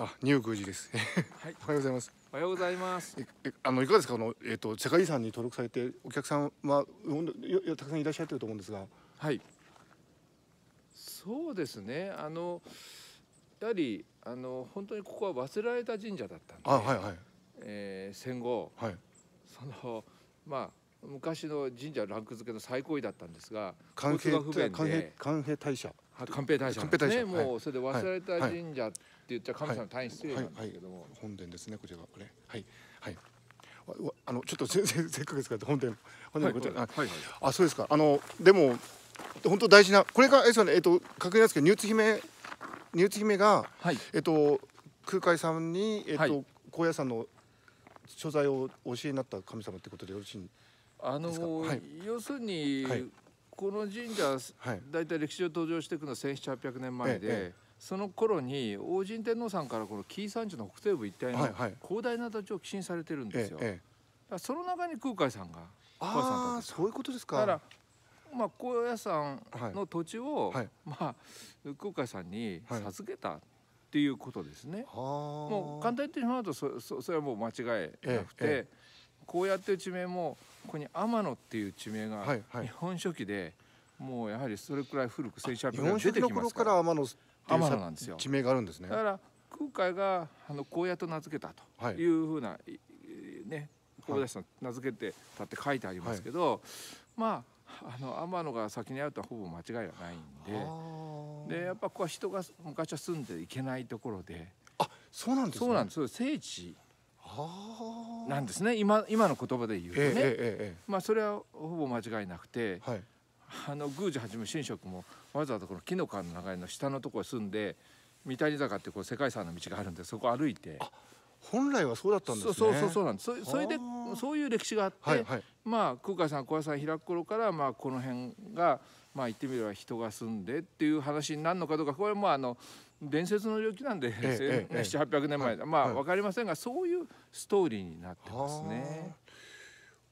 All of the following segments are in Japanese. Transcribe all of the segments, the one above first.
あ、ニュ入宮寺です。はい、おはようございます。おはようございます。あのいかがですか、あのえっ、ー、と世界遺産に登録されてお客さんまはたくさんいらっしゃってると思うんですが。はい。そうですね。あのやはりあの本当にここは忘れられた神社だったんで。あ、はいはい。えー、戦後、はい、そのまあ。昔の神社ランク付けの最高位だったんですが関係不便で関係大社関係大社、ね、もうそれで忘れられた神社っって言っちゃ神様大変失礼なんですけども、本殿ですねこちらはこれはいはいあのちょっとせせせっかくですから本殿本殿のこと、はいはい、あそうですかあのでも本当大事なこれがえっと、えっと、確認ですけどニューツ姫ニューツ姫が、はい、えっと空海さんにえっと、はい、高野山の所在をお教えになった神様ってことでよろしいんあのーはい、要するに、はい、この神社、はい、だいたい歴史上登場していくのは1700年前で、えええその頃に王神天皇さんからこの紀伊山地の北西部一帯の広大な土地を寄進されてるんですよ。ええ、その中に空海さんがああそういうことですか。だからまあ高野山の土地を、はい、まあ空海さんに授けた。はいっていうことですね。もう簡単に言ってしまうとそそそれはもう間違いなくて、ええ、こうやって地名もここに天野っていう地名が「日本書紀で」はいはい、もうやはりそれくらい古く戦車日本書紀の頃から天野っ天原なんですよ地名があるんですねだから空海があの高野と名付けたというふうな、はい、ね志さん名付けてたって書いてありますけど、はい、まああの天野が先にあるとはほぼ間違いはないんででやっぱここは人が昔は住んでいけないところであそうなんです、ね、そうなんです聖地なんですね今今の言葉で言うとね、ええええ、まあそれはほぼ間違いなくて、はい、あの宮司はじめ神職もわざわざこの紀の川の流れの下のところへ住んで三谷坂ってこう世界遺産の道があるんでそこ歩いて本来はそうだったんですねそうそうそうなんですそそれでそういう歴史があって、はいはい、まあ空海さん小屋さん開く頃からまあこの辺がまあ言ってみれば人が住んでっていう話になるのかどうかこれもあの伝説の領域なんで、えええ7 8 0 0年前、まあ、分かりませんがそういうストーリーになってますね。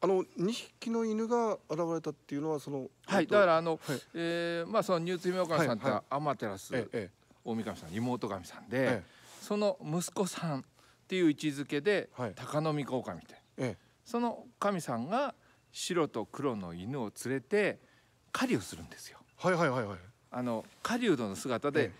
あの2匹の犬が現れたっていうのはそのはいだからあの、はい、えー、まあそのニューツミオカさんって天照大神さん妹神さんで、ええ、その息子さんっていう位置づけで、はい、高野神狼って、え、え、その神さんが白と黒の犬を連れて狩りをするんですよ。はいはいはいはい。あの狩人の姿で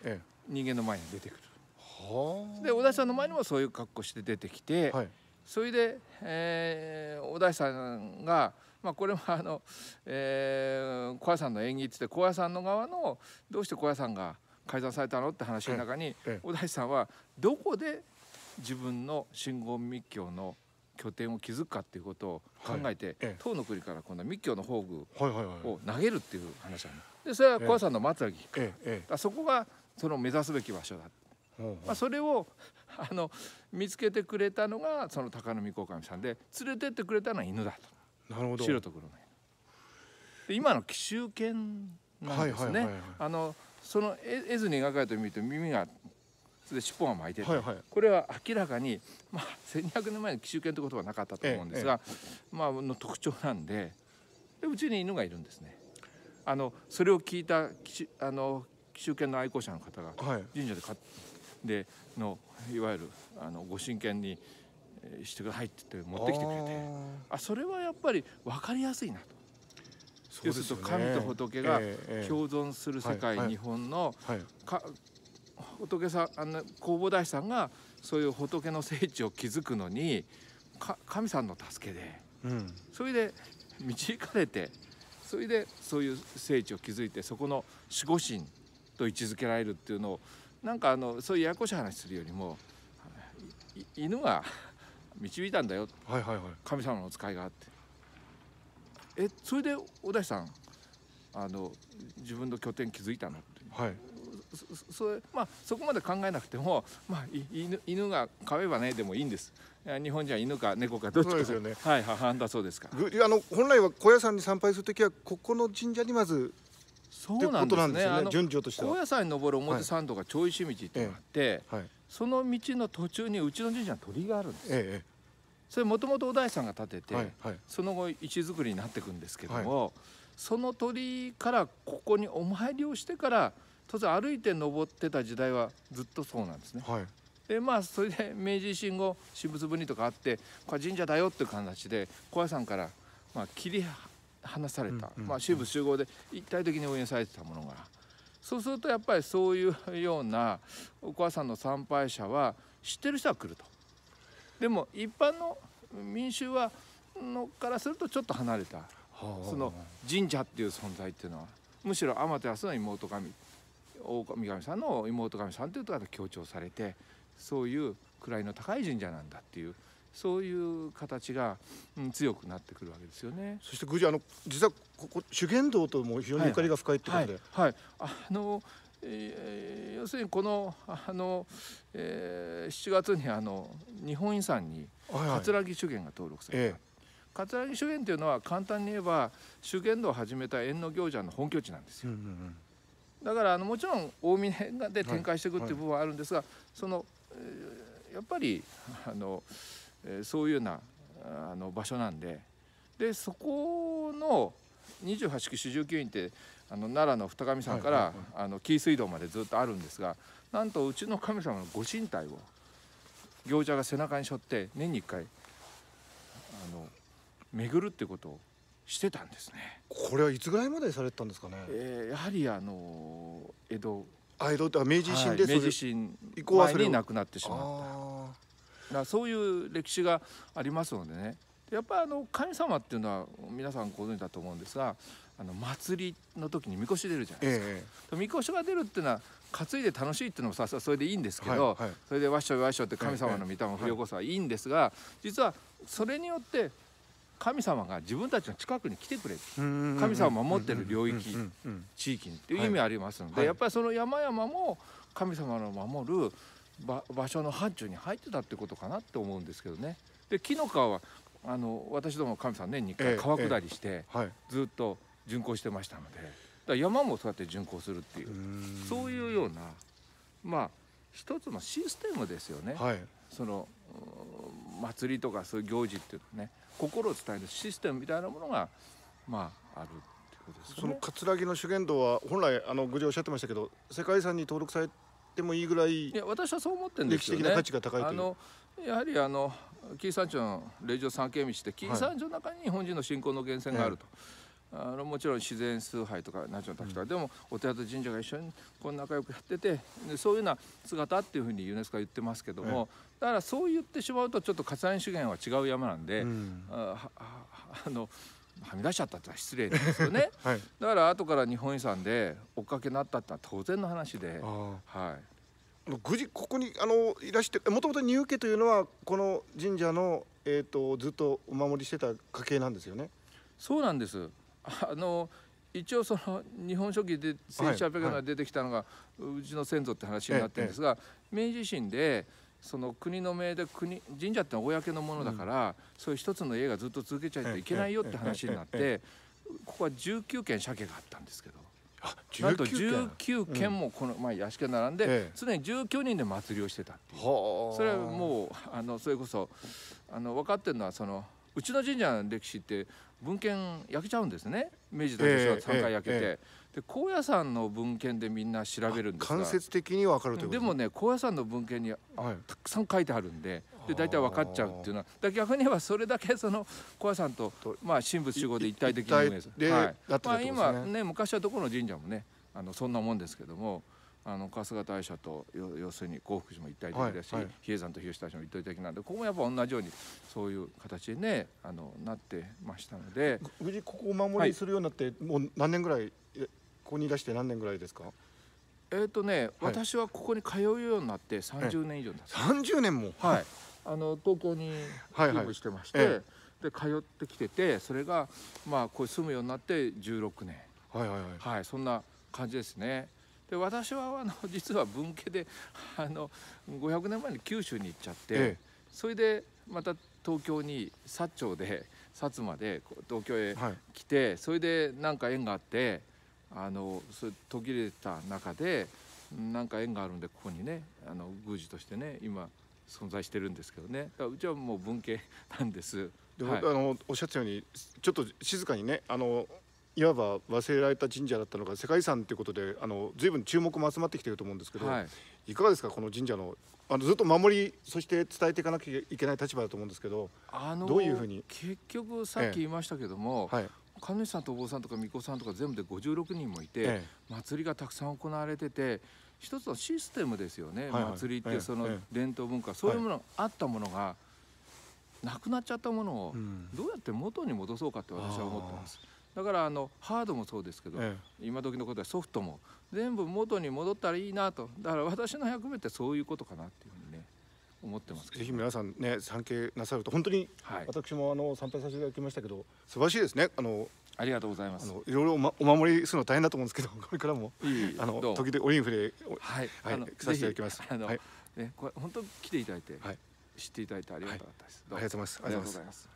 人間の前に出てくる。はあ。で小田さんの前にもそういう格好して出てきて。はいそれで、えー、お大師さんが、まあ、これもあの、えー、小屋さんの縁起って小屋さんの側のどうして小屋さんが改ざんされたのって話の中に、お大師さんはどこで自分の真言密教の拠点を築くかっていうことを考えて、はい、唐の国からこ度密教の宝具を投げるっていう話なでそれは小屋さんの松崎、ええ、そこがその目指すべき場所だまあ、それをあの見つけてくれたのがその高野美子神さんで連れてってくれたのは犬だとなるほど白と黒の犬で今の奇襲犬なんですねその絵図に描かれてみると耳がで尻尾が巻いてて、はいはい、これは明らかに、まあ、1200年前の奇襲犬ってことはなかったと思うんですが、ええ、まあ、の特徴なんででうちに犬がいるんですね。あのそれを聞いたあの紀州犬の愛好者の方が神社で買って、はいでのいわゆるあのご親剣にしてくださいって言って持ってきてくれてあそれはやっぱり分かりやすいなと。そうすると神と仏が共存する世界、日本の、仏さんあの弘法大師さんがそういう仏の聖地を築くのに神さんの助けで、うん、それで導かれてそれでそういう聖地を築いてそこの守護神と位置づけられるっていうのをなんかあのそういうややこしい話するよりも犬が導いたんだよ、はいはいはい、神様の使いがあってえそれで小田さんあの自分の拠点気づいたのって、はい、そそれまあ、そこまで考えなくても、まあ、犬犬が飼えばねでもいいんです日本人は犬か猫かどっちかですよねはい母だそうですかあの本来は小屋さんに参拝する時はここの神社にまずそうなんですね。すね順序としては。高野山に登る表参道が長石道ってあって、はい、その道の途中にうちの神社の鳥居があるんです。ええ、それもともとお大さんが建てて、はいはい、その後石造りになっていくんですけども、はい、その鳥居からここにお参りをしてから当然歩いて登ってた時代はずっとそうなんですね。はい、でまあそれで明治維新後神仏ぶりとかあってこれ神社だよっていう形で高野山から、まあ、切り話された、うんうん、まあ、州部集合で一体的に応援されてたものがそうするとやっぱりそういうようなお母さんの参拝者は知ってる人は来ると。でも一般の民衆はのからするとちょっと離れた、はあ、その神社っていう存在っていうのはむしろ天照の妹神大神神さんの妹神さんというところが強調されてそういう位の高い神社なんだっていうそういう形が、うん、強くなってくるわけですよね。そして宮司あの実はここ修験道とも非常にゆかりが深いってことで、はい、はいはい、あのえー、要するにこのあの、えー、7月にあの日本遺産に桂木修験が登録された、はいはいええ桂木修験というのは簡単に言えば修験道を始めた縁の行者の本拠地なんですよ、うんうんうんだからあのもちろん大峰で展開していくっていう部分はあるんですが、はいはい、その、えー、やっぱりあの、そういうようなあの場所なんででそこの28区四十九院ってあの奈良の二神さんから、はいはいはい、あの紀伊水道までずっとあるんですがなんとうちの神様のご神体を行者が背中に背負って年に一回あの巡るってことをしてたんですねこれはいつぐらいまでされてたんですかね、えー、やはりあの江戸あ江戸って明治維新で、はい、明治維新以降はになくなってしまっただそういう歴史がありますのでねやっぱあの神様っていうのは皆さんご存知だと思うんですがあの祭りの時にみこし出るじゃないですか、ええ、みこしが出るっていうのは担いで楽しいっていうのもさそれでいいんですけど、はいはい、それでわっしょいわっしょって神様の御霊を振り起こすはいいんですが、実はそれによって神様が自分たちの近くに来てくれる神様を守ってる領域地域にっていう意味ありますので、やっぱりその山々も神様の守る場所の範疇に入ってたってことかなって思うんですけどね。で紀の川はあの私ども神さん年に回川下りして、ずっと巡行してましたので、だ山もそうやって巡行するっていうそういうようなまあ一つのシステムですよね、はい、その祭りとかそういう行事っていうのね心を伝えるシステムみたいなものがまああるっていうことですね。その葛城の修験道は本来あのご自おっしゃってましたけど世界遺産に登録されってもいいぐらいいや私はそう思ってんですよ、ね、歴史的な価値が高いというやはりあの紀伊山町の霊場三景道って紀伊山町の中に日本人の信仰の源泉があると、はい、あのもちろん自然崇拝とかナチュラルとか、うん、でもお寺と神社が一緒にこう仲良くやっててでそういうような姿っていうふうにユネスコは言ってますけども、はい、だからそう言ってしまうとちょっと活断資源は違う山なんで、うん、ああの。はみ出しちゃったって失礼ですよね、はい、だから後から日本遺産で追っかけになったってのは当然の話で、はい、無事ここにあのいらしてもともと入家というのはこの神社の、えーと、ずっとお守りしてた家系なんですよね。そうなんですあの一応その「日本書紀」で1800年が出てきたのが、うちの先祖って話になってるんですが、明治維新で。その国の命で国神社ってのは公のものだから、そういう一つの家がずっと続けちゃいけないよって話になって、ここは19件鮭があったんですけど。なんと19件もこの、まあ、屋敷が並んで、常に19人で祭りをしてたっていうそれはもうあのそれこそあの分かってるのはそのうちの神社の歴史って文献焼けちゃうんですね明治と昭和3回焼けて、で高野山の文献でみんな調べるんですが間接的にわかるということでもね高野山の文献にたくさん書いてあるんで,、で大体分かっちゃうっていうのは逆に言えばそれだけその高野山とまあ神仏守護で一体的に運営する、はいまあ、今ね昔はどこの神社もねあのそんなもんですけども。あの春日大社と要するに興福寺も一体的だし、はいはい、比叡山と日吉大社も一体的なんでここもやっぱ同じようにそういう形でねあのなってましたので無事ここを守りするようになって、はい、もう何年ぐらいここに出して何年ぐらいですかえっ、とね、私はここに通うようになって30年以上です。30年もはいあの東京に勤務してまして、はいはいで通ってきててそれがまあこう住むようになって16年はいはいはい、はい、そんな感じですねで私はあの 実は文系であの500年前に九州に行っちゃって、え、それでまた東京に薩長で薩摩で東京へ来て、はい、それでなんか縁があって。あのそれ途切れた中でなんか縁があるんでここにねあの宮司としてね今存在してるんですけどねうちはもう文系なんです。ではい、あのおっしゃったようにちょっと静かにねあのいわば忘れられた神社だったのが世界遺産ということであの随分注目も集まってきてると思うんですけど、はい、いかがですかこの神社のあのずっと守りそして伝えていかなきゃいけない立場だと思うんですけどあのどういうふうに結局さっき言いましたけども、ええはい、神主さんとお坊さんとか巫女さんとか全部で56人もいて、ええ、祭りがたくさん行われてて一つのシステムですよね、はいはい、祭りってその伝統文化、え、そういうもの、あったものがなくなっちゃったものをどうやって元に戻そうかって私は思ってます。だからあのハードもそうですけど、ええ、今時のことはソフトも全部元に戻ったらいいなとだから私の役目ってそういうことかなっていうふうに思ってますけど、ね、ぜひ皆さんね参詣なさると本当に、私もあの参拝させていただきましたけど素晴らしいですねあのありがとうございます。あのいろいろお,、ま、お守りするの大変だと思うんですけど、これからもあの時でオリンフレはい、はい、させていただきます。あの、はい、ねこれ本当来ていただいて、はい、知っていただいてありがたかったです。ありがとうございます。ありがとうございます。